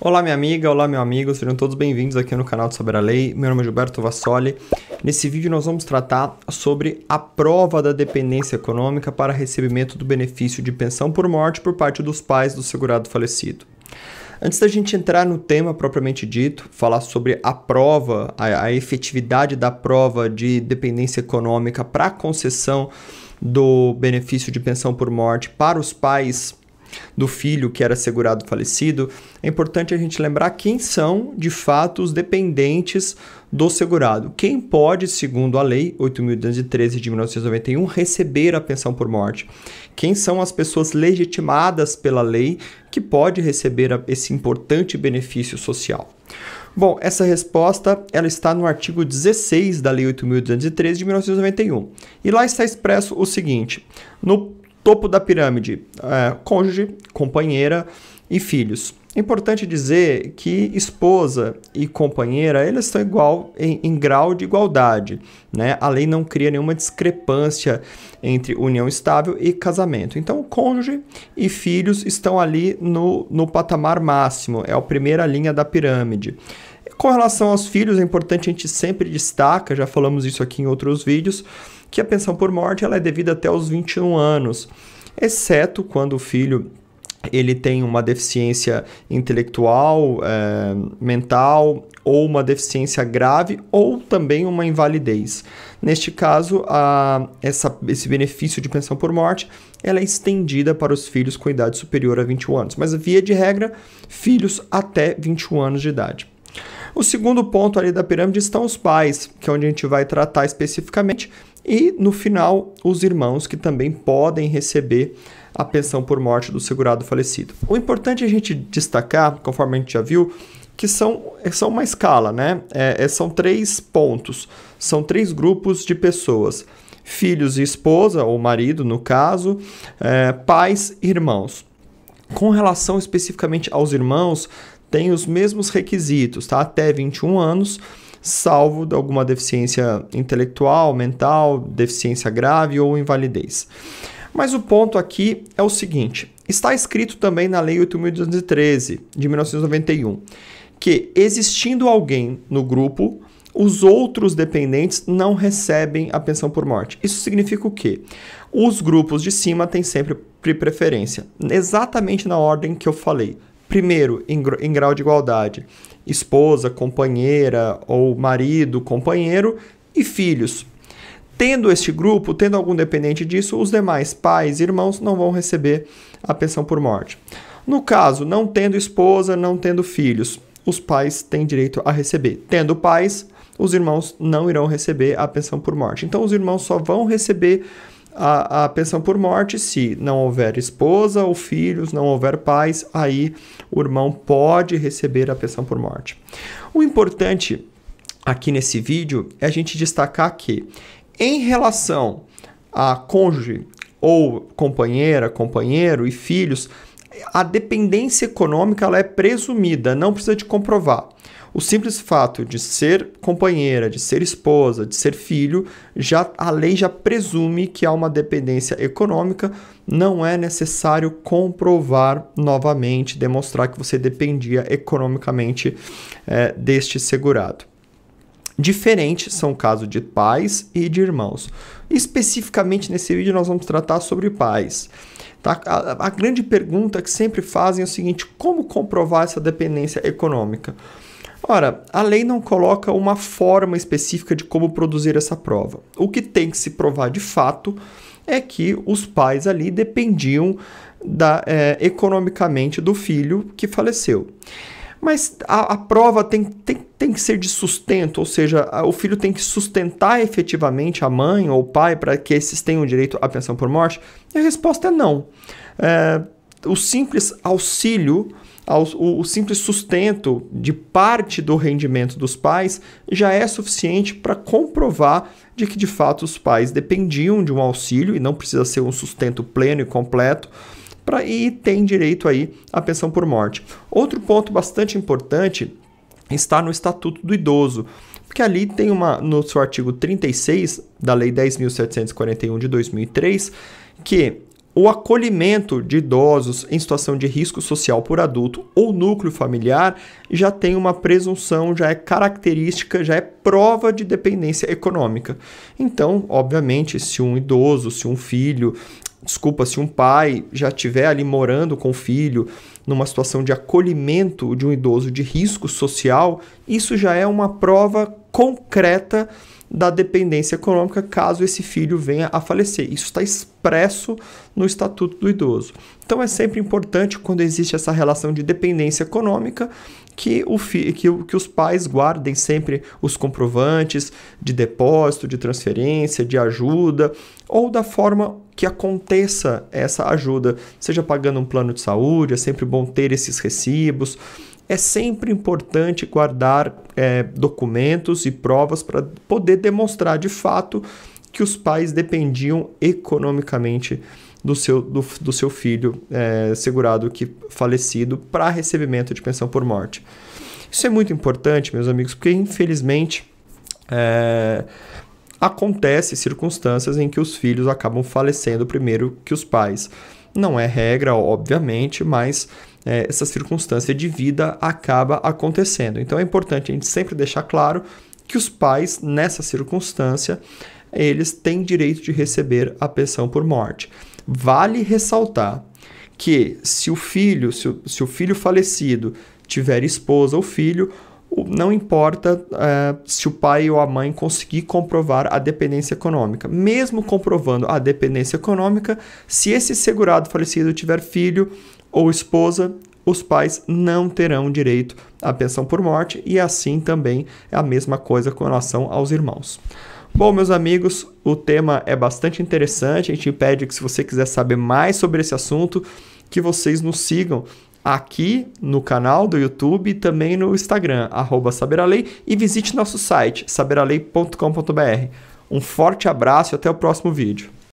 Olá, minha amiga, olá, meu amigo, sejam todos bem-vindos aqui no canal do Saber a Lei. Meu nome é Gilberto Vassoli. Nesse vídeo, nós vamos tratar sobre a prova da dependência econômica para recebimento do benefício de pensão por morte por parte dos pais do segurado falecido. Antes da gente entrar no tema propriamente dito, falar sobre a prova, a, a efetividade da prova de dependência econômica para concessão do benefício de pensão por morte para os pais do filho que era segurado falecido, é importante a gente lembrar quem são, de fato, os dependentes do segurado. Quem pode, segundo a Lei 8.213 de 1991, receber a pensão por morte? Quem são as pessoas legitimadas pela lei que pode receber esse importante benefício social? Bom, essa resposta ela está no artigo 16 da Lei 8.213 de 1991. E lá está expresso o seguinte: no Topo da pirâmide: é, cônjuge, companheira e filhos. Importante dizer que esposa e companheira, elas estão igual em, em, grau de igualdade, né? A lei não cria nenhuma discrepância entre união estável e casamento. Então, cônjuge e filhos estão ali no, no patamar máximo, é a primeira linha da pirâmide. Com relação aos filhos, é importante a gente sempre destaca, já falamos isso aqui em outros vídeos, que a pensão por morte ela é devida até os 21 anos, exceto quando o filho ele tem uma deficiência intelectual, é, mental ou uma deficiência grave ou também uma invalidez. Neste caso, a, essa, esse benefício de pensão por morte ela é estendida para os filhos com idade superior a 21 anos, mas via de regra, filhos até 21 anos de idade. O segundo ponto ali da pirâmide estão os pais, que é onde a gente vai tratar especificamente, e no final, os irmãos, que também podem receber a pensão por morte do segurado falecido. O importante é a gente destacar, conforme a gente já viu, que são, é, são uma escala, né? É, é, são três pontos, são três grupos de pessoas: filhos e esposa, ou marido, no caso, é, pais e irmãos. Com relação especificamente aos irmãos, tem os mesmos requisitos, tá? Até 21 anos, salvo de alguma deficiência intelectual, mental, deficiência grave ou invalidez. Mas o ponto aqui é o seguinte: está escrito também na Lei 8.213 de 1991 que, existindo alguém no grupo, os outros dependentes não recebem a pensão por morte. Isso significa o quê? Os grupos de cima têm sempre preferência, exatamente na ordem que eu falei. Primeiro, em, em grau de igualdade, esposa, companheira ou marido, companheiro e filhos. Tendo este grupo, tendo algum dependente disso, os demais pais e irmãos não vão receber a pensão por morte. No caso, não tendo esposa, não tendo filhos, os pais têm direito a receber. Tendo pais, os irmãos não irão receber a pensão por morte. Então, os irmãos só vão receber a, a pensão por morte, se não houver esposa ou filhos, não houver pais, aí o irmão pode receber a pensão por morte. O importante aqui nesse vídeo é a gente destacar que, em relação a cônjuge ou companheira, companheiro e filhos, a dependência econômica ela é presumida, não precisa de comprovar. O simples fato de ser companheira, de ser esposa, de ser filho, já a lei já presume que há uma dependência econômica, não é necessário comprovar novamente, demonstrar que você dependia economicamente é, deste segurado. Diferente são o caso de pais e de irmãos. Especificamente nesse vídeo nós vamos tratar sobre pais. Tá? A, a grande pergunta que sempre fazem é o seguinte: como comprovar essa dependência econômica? Ora, a lei não coloca uma forma específica de como produzir essa prova. O que tem que se provar de fato é que os pais ali dependiam da, é, economicamente do filho que faleceu. Mas a, a prova tem, tem, tem, que ser de sustento, ou seja, a, o filho tem que sustentar efetivamente a mãe ou o pai para que esses tenham direito à pensão por morte? E a resposta é não. É, o simples auxílio, o simples sustento de parte do rendimento dos pais já é suficiente para comprovar de que de fato os pais dependiam de um auxílio e não precisa ser um sustento pleno e completo para e tem direito aí à pensão por morte. Outro ponto bastante importante está no Estatuto do Idoso, porque ali tem uma no seu artigo 36 da Lei 10741 de 2003 que o acolhimento de idosos em situação de risco social por adulto ou núcleo familiar já tem uma presunção, já é característica, já é prova de dependência econômica. Então, obviamente, se um idoso, se um filho, desculpa, se um pai já estiver ali morando com o filho numa situação de acolhimento de um idoso de risco social, isso já é uma prova concreta da dependência econômica caso esse filho venha a falecer. Isso está expresso no Estatuto do Idoso. Então é sempre importante, quando existe essa relação de dependência econômica, que, o fi, que, que os pais guardem sempre os comprovantes de depósito, de transferência, de ajuda, ou da forma que aconteça essa ajuda, seja pagando um plano de saúde, é sempre bom ter esses recibos é sempre importante guardar é, documentos e provas para poder demonstrar de fato que os pais dependiam economicamente do seu, do, do seu filho é, segurado que falecido para recebimento de pensão por morte. Isso é muito importante, meus amigos, porque infelizmente é, acontece circunstâncias em que os filhos acabam falecendo primeiro que os pais. Não é regra, obviamente, mas é, essa circunstância de vida acaba acontecendo. Então é importante a gente sempre deixar claro que os pais, nessa circunstância, eles têm direito de receber a pensão por morte. Vale ressaltar que se o filho, se o, se o filho falecido tiver esposa ou filho, não importa é, se o pai ou a mãe conseguir comprovar a dependência econômica. Mesmo comprovando a dependência econômica, se esse segurado falecido tiver filho, ou esposa, os pais não terão direito à pensão por morte e assim também é a mesma coisa com relação aos irmãos. Bom, meus amigos, o tema é bastante interessante. A gente pede que se você quiser saber mais sobre esse assunto, que vocês nos sigam aqui no canal do YouTube e também no Instagram, arroba Saberalei, e visite nosso site, saberalei.com.br. Um forte abraço e até o próximo vídeo.